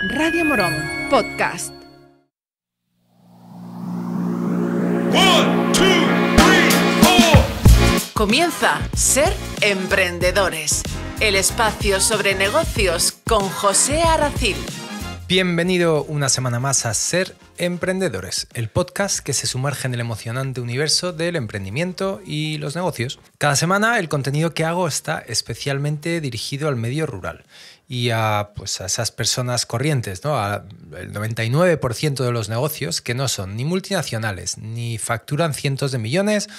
Radio Morón Podcast. Comienza Ser Emprendedores, el espacio sobre negocios con José Aracil. Bienvenido una semana más a Ser Emprendedores, el podcast que se sumerge en el emocionante universo del emprendimiento y los negocios. Cada semana el contenido que hago está especialmente dirigido al medio rural y a, pues, esas personas corrientes, ¿no? Al 99% de los negocios que no son ni multinacionales, ni facturan cientos de millones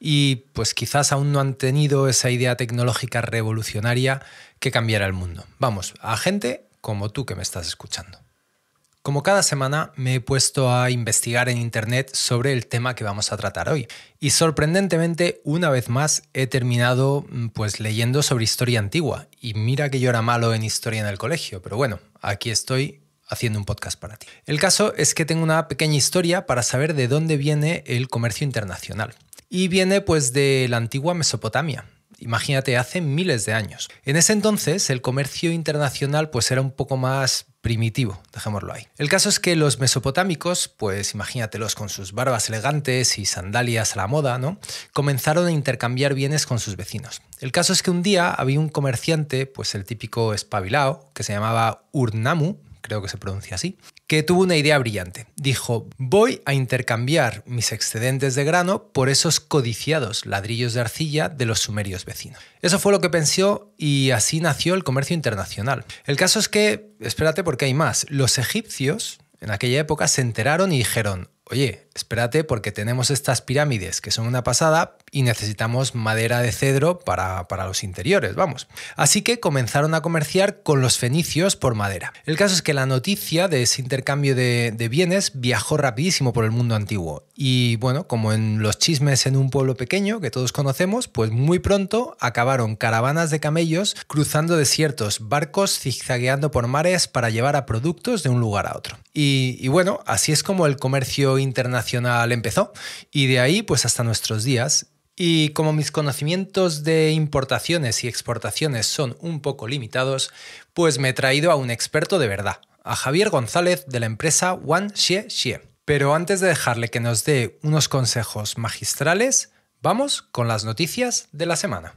y pues quizás aún no han tenido esa idea tecnológica revolucionaria que cambiará el mundo. Vamos, a gente como tú que me estás escuchando. Como cada semana me he puesto a investigar en Internet sobre el tema que vamos a tratar hoy. Y sorprendentemente, una vez más, he terminado mm, pues leyendo sobre historia antigua. Y mira que yo era malo en historia en el colegio, pero bueno, aquí estoy haciendo un podcast para ti. El caso es que tengo una pequeña historia para saber de dónde viene el comercio internacional. Y viene pues de la antigua Mesopotamia, imagínate, hace miles de años. En ese entonces el comercio internacional pues era un poco más primitivo, dejémoslo ahí. El caso es que los mesopotámicos, pues imagínatelos con sus barbas elegantes y sandalias a la moda, ¿no? Comenzaron a intercambiar bienes con sus vecinos. El caso es que un día había un comerciante, pues el típico espabilao, que se llamaba Urnamu, creo que se pronuncia así, que tuvo una idea brillante. Dijo, voy a intercambiar mis excedentes de grano por esos codiciados ladrillos de arcilla de los sumerios vecinos. Eso fue lo que pensó y así nació el comercio internacional. El caso es que, espérate porque hay más, los egipcios en aquella época se enteraron y dijeron, oye, espérate porque tenemos estas pirámides que son una pasada y necesitamos madera de cedro para, los interiores, vamos. Así que comenzaron a comerciar con los fenicios por madera. El caso es que la noticia de ese intercambio de, bienes viajó rapidísimo por el mundo antiguo y bueno, como en los chismes en un pueblo pequeño que todos conocemos, pues muy pronto acabaron caravanas de camellos cruzando desiertos, barcos zigzagueando por mares para llevar a productos de un lugar a otro. y bueno, así es como el comercio internacional empezó y de ahí pues hasta nuestros días. Y como mis conocimientos de importaciones y exportaciones son un poco limitados, pues me he traído a un experto de verdad, a Javier González de la empresa Wan Xie Xie. Pero antes de dejarle que nos dé unos consejos magistrales, vamos con las noticias de la semana.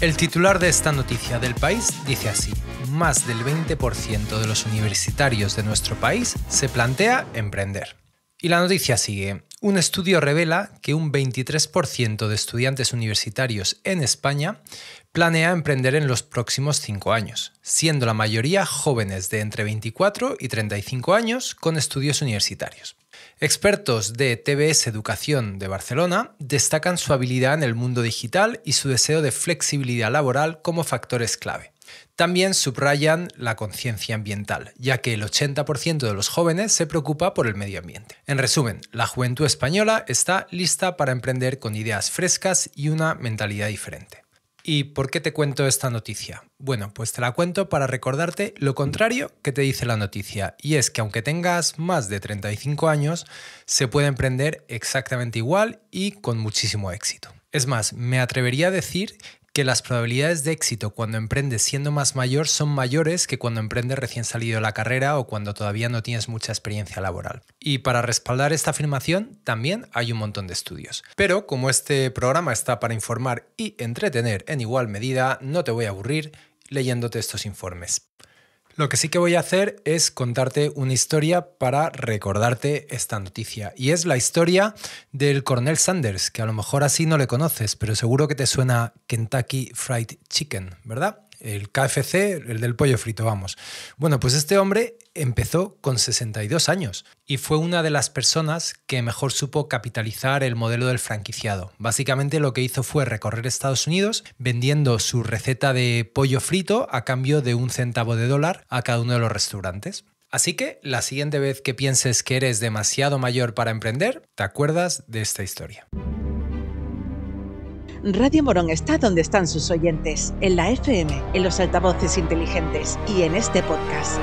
El titular de esta noticia del país dice así, más del 20% de los universitarios de nuestro país se plantea emprender. Y la noticia sigue. Un estudio revela que un 23% de estudiantes universitarios en España planea emprender en los próximos 5 años, siendo la mayoría jóvenes de entre 24 y 35 años con estudios universitarios. Expertos de TBS Educación de Barcelona destacan su habilidad en el mundo digital y su deseo de flexibilidad laboral como factores clave. También subrayan la conciencia ambiental, ya que el 80% de los jóvenes se preocupa por el medio ambiente. En resumen, la juventud española está lista para emprender con ideas frescas y una mentalidad diferente. ¿Y por qué te cuento esta noticia? Bueno, pues te la cuento para recordarte lo contrario que te dice la noticia, y es que aunque tengas más de 35 años, se puede emprender exactamente igual y con muchísimo éxito. Es más, me atrevería a decir que las probabilidades de éxito cuando emprendes siendo más mayor son mayores que cuando emprendes recién salido de la carrera o cuando todavía no tienes mucha experiencia laboral. Y para respaldar esta afirmación también hay un montón de estudios. Pero como este programa está para informar y entretener en igual medida, no te voy a aburrir leyéndote estos informes. Lo que sí que voy a hacer es contarte una historia para recordarte esta noticia. Y es la historia del Cornell Sanders, que a lo mejor así no le conoces, pero seguro que te suena Kentucky Fried Chicken, ¿verdad? el KFC, el del pollo frito, vamos. Bueno, pues este hombre empezó con 62 años y fue una de las personas que mejor supo capitalizar el modelo del franquiciado. Básicamente lo que hizo fue recorrer Estados Unidos vendiendo su receta de pollo frito a cambio de un centavo de dólar a cada uno de los restaurantes. Así que la siguiente vez que pienses que eres demasiado mayor para emprender, te acuerdas de esta historia. Radio Morón está donde están sus oyentes, en la FM, en los altavoces inteligentes y en este podcast.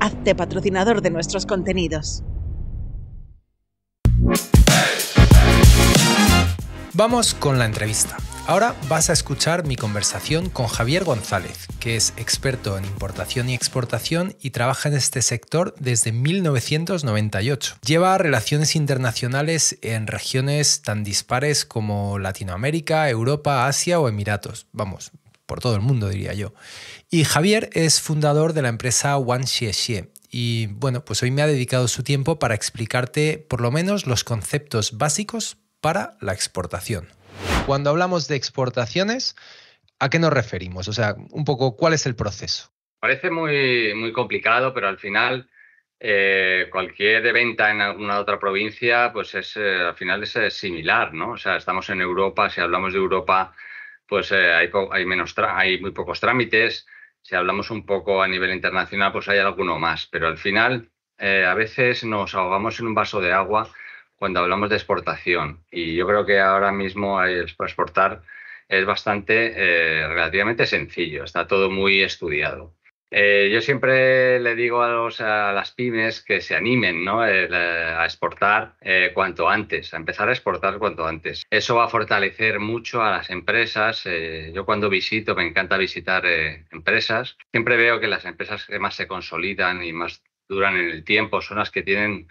Hazte patrocinador de nuestros contenidos. Vamos con la entrevista. Ahora vas a escuchar mi conversación con Javier González, que es experto en importación y exportación y trabaja en este sector desde 1998. Lleva relaciones internacionales en regiones tan dispares como Latinoamérica, Europa, Asia o Emiratos. Vamos, por todo el mundo diría yo. Y Javier es fundador de la empresa One y bueno, pues hoy me ha dedicado su tiempo para explicarte por lo menos los conceptos básicos para la exportación. Cuando hablamos de exportaciones, ¿a qué nos referimos? O sea, un poco, ¿cuál es el proceso? Parece muy, muy complicado, pero al final eh, cualquier venta en alguna otra provincia, pues es, eh, al final es, eh, similar, ¿no? O sea, estamos en Europa, si hablamos de Europa, pues eh, hay, hay, menos hay muy pocos trámites. Si hablamos un poco a nivel internacional, pues hay alguno más, pero al final a veces nos ahogamos en un vaso de agua cuando hablamos de exportación. Y yo creo que ahora mismo exportar es bastante, eh, relativamente sencillo, está todo muy estudiado. Eh, yo siempre le digo a, los, a, las pymes que se animen ¿no? Eh, a exportar cuanto antes, a empezar a exportar cuanto antes. Eso va a fortalecer mucho a las empresas. yo cuando visito, me encanta visitar empresas, siempre veo que las empresas que más se consolidan y más duran en el tiempo son las que tienen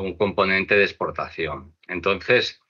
un componente de exportación. Entonces,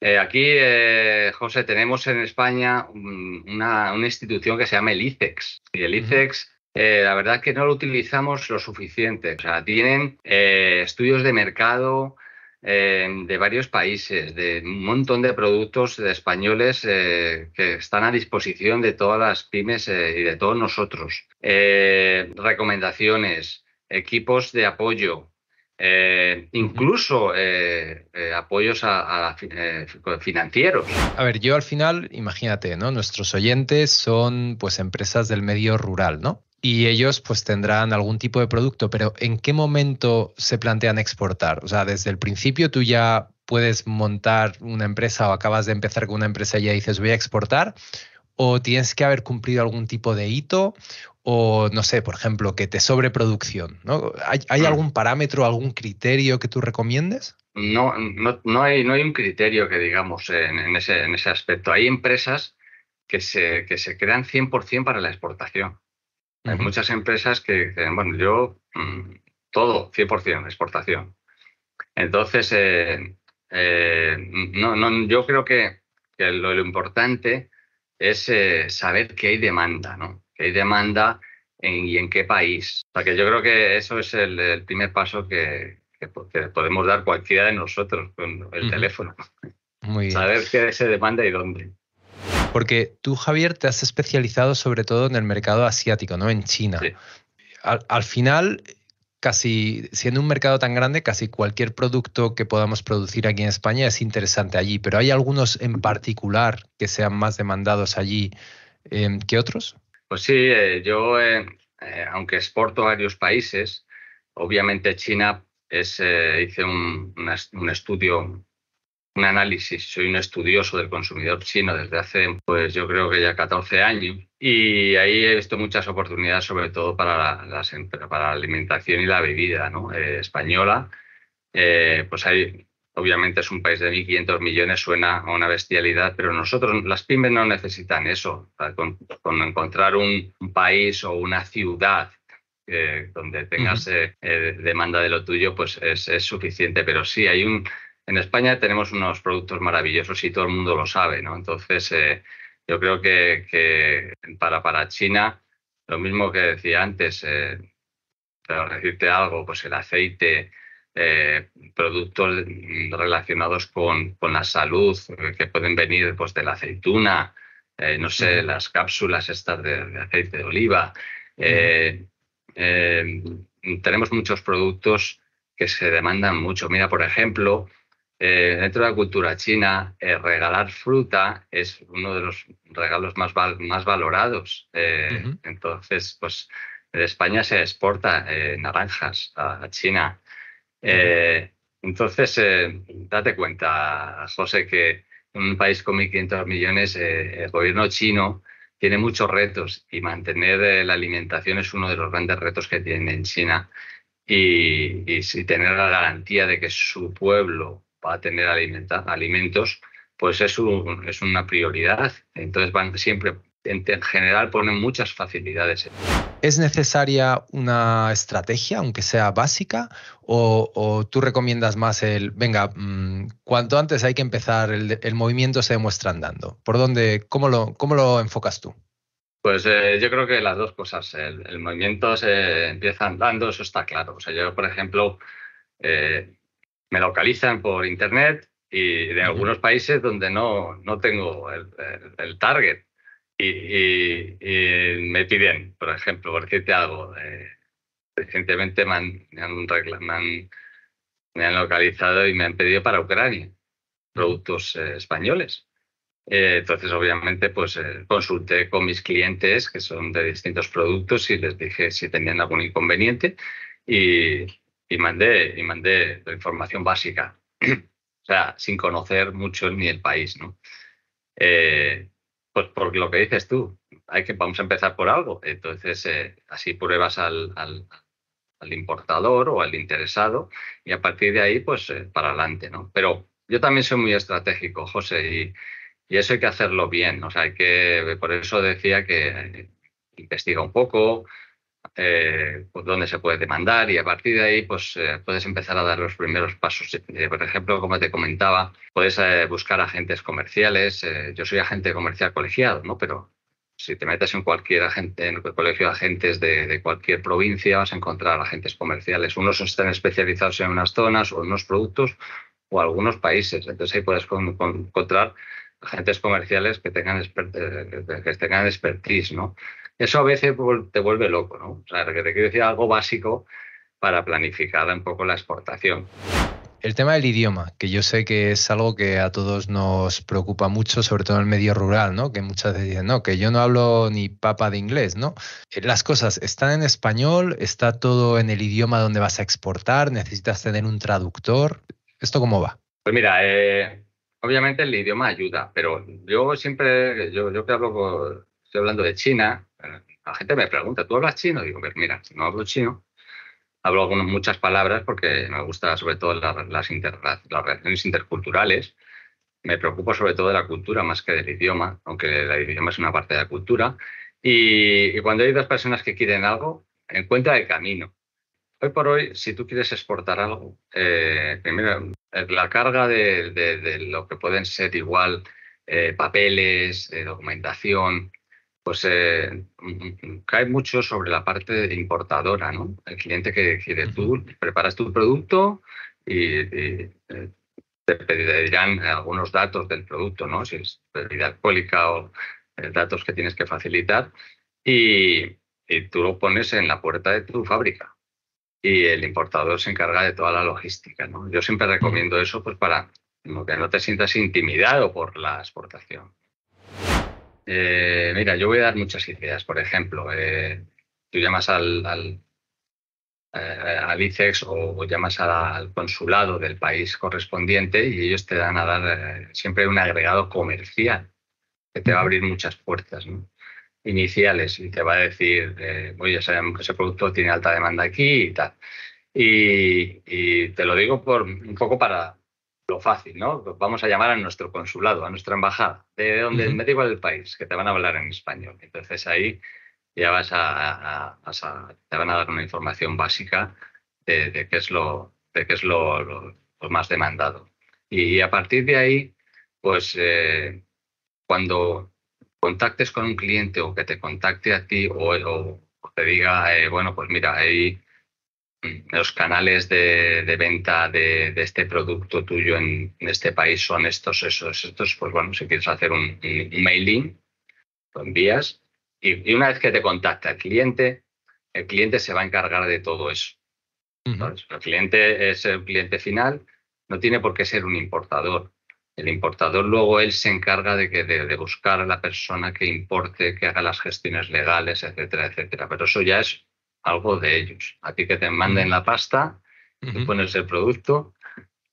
eh, aquí, eh, José, tenemos en España una, institución que se llama el ICEX. Y el ICEX, eh, la verdad que no lo utilizamos lo suficiente. O sea, tienen estudios de mercado de varios países, de un montón de productos españoles que están a disposición de todas las pymes y de todos nosotros. recomendaciones, equipos de apoyo, eh, incluso eh, eh, apoyos a, financieros. A ver, yo al final, imagínate, ¿no? Nuestros oyentes son pues empresas del medio rural, ¿no? Y ellos pues tendrán algún tipo de producto, pero ¿en qué momento se plantean exportar? O sea, desde el principio tú ya puedes montar una empresa o acabas de empezar con una empresa y ya dices voy a exportar o tienes que haber cumplido algún tipo de hito o no sé, por ejemplo, que te sobreproducción. ¿no? ¿Hay, mm. algún parámetro, algún criterio que tú recomiendes? No, no, hay, no hay un criterio que digamos en, ese, aspecto. Hay empresas que se, que se crean 100% para la exportación. Hay muchas empresas que dicen, bueno, yo mm, todo 100% exportación. Entonces, eh, eh, no, yo creo que, lo, importante es eh, saber que hay demanda, ¿no? ¿Qué hay demanda y en qué país. O sea, que yo creo que eso es el, primer paso que, podemos dar cualquiera de nosotros con el teléfono. Muy Saber qué se demanda y dónde. Porque tú, Javier, te has especializado sobre todo en el mercado asiático, ¿no? En China. Al, final, casi, siendo un mercado tan grande, casi cualquier producto que podamos producir aquí en España es interesante allí, pero ¿hay algunos en particular que sean más demandados allí em, que otros? Pues sí, eh, yo, eh, eh, aunque exporto a varios países, obviamente China es, hice un, estudio, un análisis, soy un estudioso del consumidor chino desde hace, pues yo creo que ya 14 años, y ahí he visto muchas oportunidades, sobre todo para la, para alimentación y la bebida ¿no? española. pues hay Obviamente es un país de 1.500 millones, suena a una bestialidad, pero nosotros, las pymes no necesitan eso. Con, encontrar un, país o una ciudad eh, donde tengas eh, eh, demanda de lo tuyo, pues es, suficiente. Pero sí, hay un. En España tenemos unos productos maravillosos y todo el mundo lo sabe, ¿no? Entonces, yo creo que, para, para China, lo mismo que decía antes, para decirte algo, pues el aceite, eh, productos relacionados con, la salud eh, que pueden venir pues, de la aceituna, eh, no sé, las cápsulas estas de, aceite de oliva. tenemos muchos productos que se demandan mucho. Mira, por ejemplo, dentro de la cultura china, regalar fruta es uno de los regalos más, más valorados. Entonces, pues de España se exporta naranjas a China. Eh, entonces, eh, date cuenta, José, que en un país con 1.500 millones, eh, el gobierno chino tiene muchos retos y mantener la alimentación es uno de los grandes retos que tiene en China. Y, y, tener la garantía de que su pueblo va a tener alimentos, pues es, es una prioridad. Entonces van siempre en, general ponen muchas facilidades. ¿Es necesaria una estrategia, aunque sea básica, o, tú recomiendas más el, venga, mm, cuanto antes hay que empezar, el, movimiento se demuestra andando? ¿Por dónde, cómo lo, cómo lo enfocas tú? Pues eh, yo creo que las dos cosas. El, movimiento se empieza andando, eso está claro. O sea, yo, por ejemplo, eh, me localizan por internet y de algunos países donde no, tengo el target y, me piden, por ejemplo, por decirte algo, eh, recientemente me han, me, localizado y me han pedido para Ucrania productos eh, españoles. Eh, entonces, obviamente, pues eh, consulté con mis clientes que son de distintos productos y les dije si tenían algún inconveniente y, mandé, y mandé la información básica, o sea, sin conocer mucho ni el país, ¿no? Pues por lo que dices tú, hay que, vamos a empezar por algo. Entonces, eh, así pruebas al, importador o al interesado y a partir de ahí, pues eh, para adelante, Pero yo también soy muy estratégico, José, y, eso hay que hacerlo bien. hay que, por eso decía que eh, investiga un poco, eh, pues, dónde se puede demandar y a partir de ahí pues eh, puedes empezar a dar los primeros pasos. Eh, por ejemplo, como te comentaba, puedes eh, buscar agentes comerciales. yo soy agente comercial colegiado, ¿no? Pero si te metes en cualquier agente, en el colegio de agentes de, cualquier provincia, vas a encontrar agentes comerciales. Unos están especializados en unas zonas o en unos productos o algunos países. Entonces ahí puedes encontrar agentes comerciales que tengan, eh, eh, que tengan expertise, ¿no? Eso a veces te vuelve loco, ¿no? O sea, que te quiero decir algo básico para planificar un poco la exportación. El tema del idioma, que yo sé que es algo que a todos nos preocupa mucho, sobre todo en el medio rural, ¿no? Que muchas veces dicen, no, que yo no hablo ni papa de inglés, ¿no? Eh, las cosas están en español, está todo en el idioma donde vas a exportar, necesitas tener un traductor. ¿Esto cómo va? Pues mira, eh, obviamente el idioma ayuda, pero yo siempre, yo, yo que hablo, estoy hablando de China, la gente me pregunta, ¿tú hablas chino? Digo, pues mira, no hablo chino, hablo algunas, muchas palabras porque me gusta sobre todo las, las, relaciones interculturales. Me preocupo sobre todo de la cultura más que del idioma, aunque el idioma es una parte de la cultura. Y, y cuando hay dos personas que quieren algo, encuentra el camino. Hoy por hoy, si tú quieres exportar algo, eh, primero, eh, la carga de, lo que pueden ser igual eh, papeles, documentación, pues mm, mm, mm, cae mucho sobre la parte importadora, ¿no? El cliente que decide, tú preparas tu producto y, te pedirán algunos datos del producto, ¿no? Si es bebida alcohólica o datos que tienes que facilitar y tú lo pones en la puerta de tu fábrica y el importador se encarga de toda la logística. ¿no? Yo siempre recomiendo eso pues para que no te sientas intimidado por la exportación. Eh, mira, yo voy a dar muchas ideas. Por ejemplo, eh, tú llamas al, al, eh, ICEX o llamas al consulado del país correspondiente y ellos te dan a dar siempre un agregado comercial que te va a abrir muchas puertas. ¿no? iniciales y te va a decir, eh, bueno, sabemos que ese producto tiene alta demanda aquí y tal. Y, te lo digo por un poco para lo fácil, ¿no? Vamos a llamar a nuestro consulado, a nuestra embajada, de donde me digo el país, que te van a hablar en español. Entonces ahí ya vas a, te van a dar una información básica de, qué es lo, de qué es lo, más demandado. Y, a partir de ahí, pues eh, cuando contactes con un cliente o que te contacte a ti o, te diga, eh, bueno, pues mira, ahí mm, los canales de, venta de, este producto tuyo en, este país son estos, esos, estos, pues bueno, si quieres hacer un, mailing, lo envías y, una vez que te contacta el cliente, el cliente se va a encargar de todo eso. El cliente es el cliente final, no tiene por qué ser un importador. El importador luego él se encarga de, que, de, buscar a la persona que importe, que haga las gestiones legales, etcétera, etcétera. Pero eso ya es algo de ellos. A ti que te manden la pasta, tú pones el producto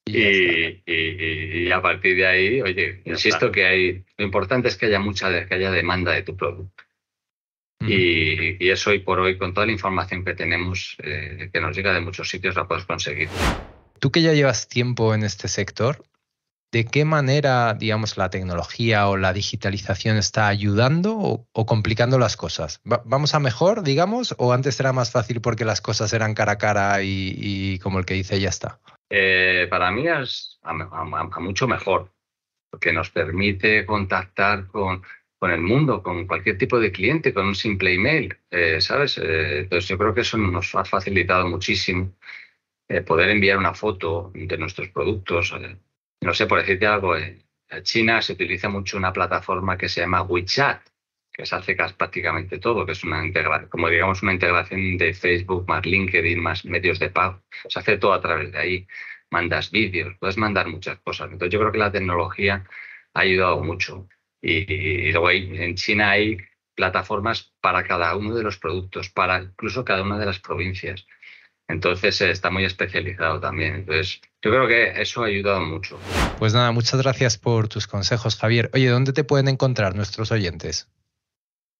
y, a partir de ahí, oye, insisto que hay, lo importante es que haya mucha, que haya demanda de tu producto. Y, eso hoy por hoy, con toda la información que tenemos, eh, que nos llega de muchos sitios, la puedes conseguir. Tú que ya llevas tiempo en este sector, de qué manera, digamos, la tecnología o la digitalización está ayudando o, complicando las cosas. ¿Vamos a mejor, digamos, o antes era más fácil porque las cosas eran cara a cara y, como el que dice, ya está? Eh, para mí es mucho mejor, porque nos permite contactar con, con, el mundo, con cualquier tipo de cliente, con un simple email, eh, ¿sabes? Eh, entonces yo creo que eso nos ha facilitado muchísimo poder enviar una foto de nuestros productos no sé, por decirte algo, en China se utiliza mucho una plataforma que se llama WeChat, que se hace prácticamente todo, que es una como digamos una integración de Facebook, más LinkedIn, más medios de pago. Se hace todo a través de ahí. Mandas vídeos, puedes mandar muchas cosas. Entonces yo creo que la tecnología ha ayudado mucho. Y, luego en China hay plataformas para cada uno de los productos, para incluso cada una de las provincias. Entonces eh, está muy especializado también. Entonces yo creo que eso ha ayudado mucho. Pues nada, muchas gracias por tus consejos, Javier. Oye, ¿dónde te pueden encontrar nuestros oyentes?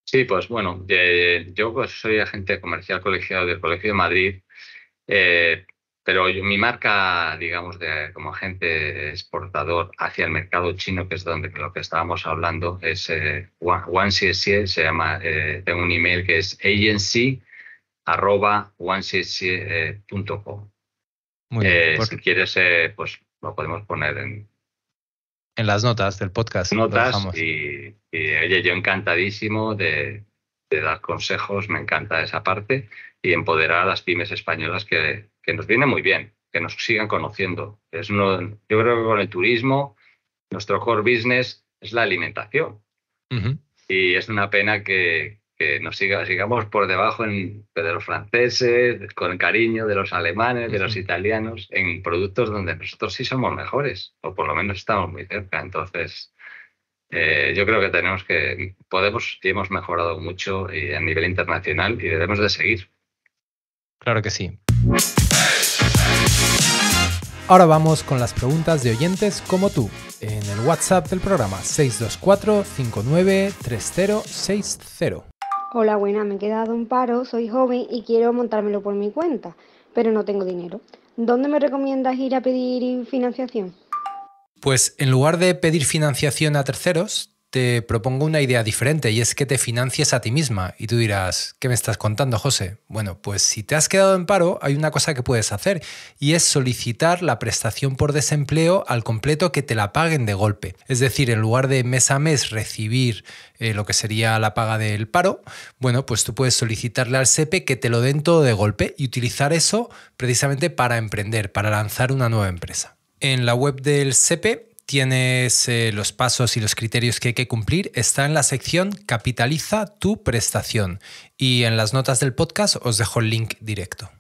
Sí, pues bueno, eh, yo pues, soy agente comercial colegiado del Colegio de Madrid, eh, pero mi marca, digamos, de, como agente exportador hacia el mercado chino, que es donde lo que estábamos hablando, es eh, se llama, tengo un email que es agency arroba onesec.com. Eh, eh, pues si quieres, eh, pues lo podemos poner en, en las notas del podcast. Notas y, oye, yo encantadísimo de, dar consejos, me encanta esa parte y empoderar a las pymes españolas que, nos viene muy bien, que nos sigan conociendo. Es uno, yo creo que con el turismo, nuestro core business es la alimentación. Y es una pena que, nos sigamos por debajo en, de los franceses, con cariño de los alemanes, de los italianos, en productos donde nosotros sí somos mejores, o por lo menos estamos muy cerca. Entonces, eh, yo creo que tenemos que, podemos y hemos mejorado mucho a nivel internacional y debemos de seguir. Claro que sí. Ahora vamos con las preguntas de oyentes como tú, en el WhatsApp del programa 624 593060. Hola, buena, me he quedado en paro, soy joven y quiero montármelo por mi cuenta, pero no tengo dinero. ¿Dónde me recomiendas ir a pedir financiación? Pues en lugar de pedir financiación a terceros, te propongo una idea diferente y es que te financies a ti misma. Y tú dirás, ¿qué me estás contando, José? Bueno, pues si te has quedado en paro, hay una cosa que puedes hacer y es solicitar la prestación por desempleo al completo que te la paguen de golpe. Es decir, en lugar de mes a mes recibir eh, lo que sería la paga del paro, bueno, pues tú puedes solicitarle al SEPE que te lo den todo de golpe y utilizar eso precisamente para emprender, para lanzar una nueva empresa. En la web del SEPE tienes eh, los pasos y los criterios que hay que cumplir está en la sección Capitaliza tu prestación. Y en las notas del podcast os dejo el link directo.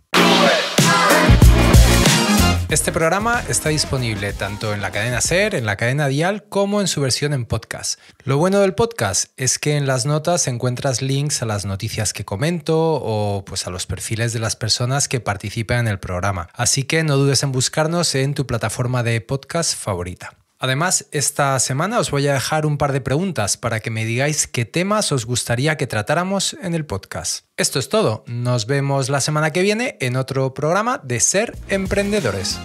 Este programa está disponible tanto en la cadena Ser, en la cadena Dial, como en su versión en podcast. Lo bueno del podcast es que en las notas encuentras links a las noticias que comento o pues a los perfiles de las personas que participan en el programa. Así que no dudes en buscarnos en tu plataforma de podcast favorita. Además, esta semana os voy a dejar un par de preguntas para que me digáis qué temas os gustaría que tratáramos en el podcast. Esto es todo, nos vemos la semana que viene en otro programa de Ser Emprendedores.